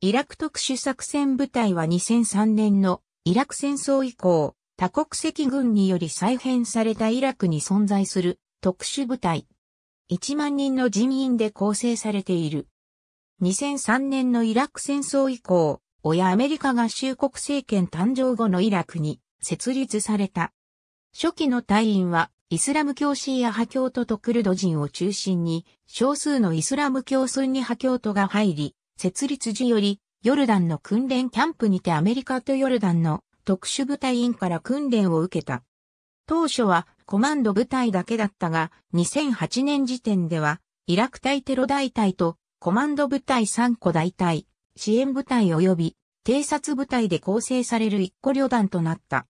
イラク特殊作戦部隊は2003年のイラク戦争以降、多国籍軍により再編されたイラクに存在する特殊部隊。1万人の人員で構成されている。2003年のイラク戦争以降、親アメリカ合衆国政権誕生後のイラクに設立された。初期の隊員はイスラム教シーア派教徒とクルド人を中心に少数のイスラム教スンニ派教徒が入り、設立時より、ヨルダンの訓練キャンプにてアメリカとヨルダンの特殊部隊員から訓練を受けた。当初はコマンド部隊だけだったが、2008年時点では、イラク隊テロ大隊とコマンド部隊3個大隊、支援部隊及び偵察部隊で構成される1個旅団となった。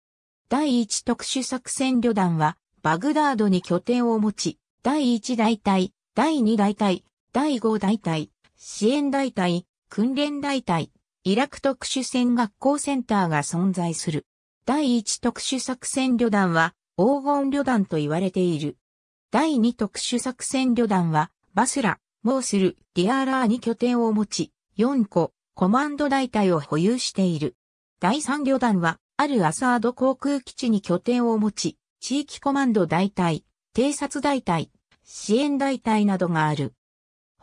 第1特殊作戦旅団は、バグダードに拠点を持ち、第1大隊、第2大隊、第5大隊、支援大隊、訓練大隊、イラク特殊戦学校センターが存在する。第1特殊作戦旅団は黄金旅団と言われている。第2特殊作戦旅団はバスラ、モースル、ディアーラーに拠点を持ち、4個コマンド大隊を保有している。第3旅団はあるアサード航空基地に拠点を持ち、地域コマンド大隊、偵察大隊、支援大隊などがある。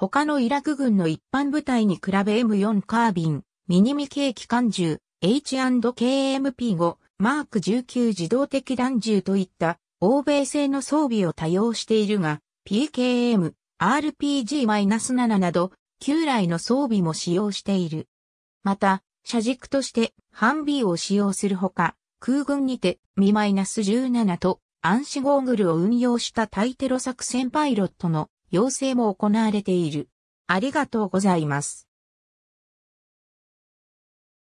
他のイラク軍の一般部隊に比べ M4 カービン、ミニミ軽機関銃、H&KMP5、マーク19自動的弾銃といった欧米製の装備を多用しているが、PKM、RPG-7 など、旧来の装備も使用している。また、車軸としてハンビーを使用するほか、空軍にてミ -17 と暗視ゴーグルを運用した対テロ作戦パイロットの要請も行われている。ありがとうございます。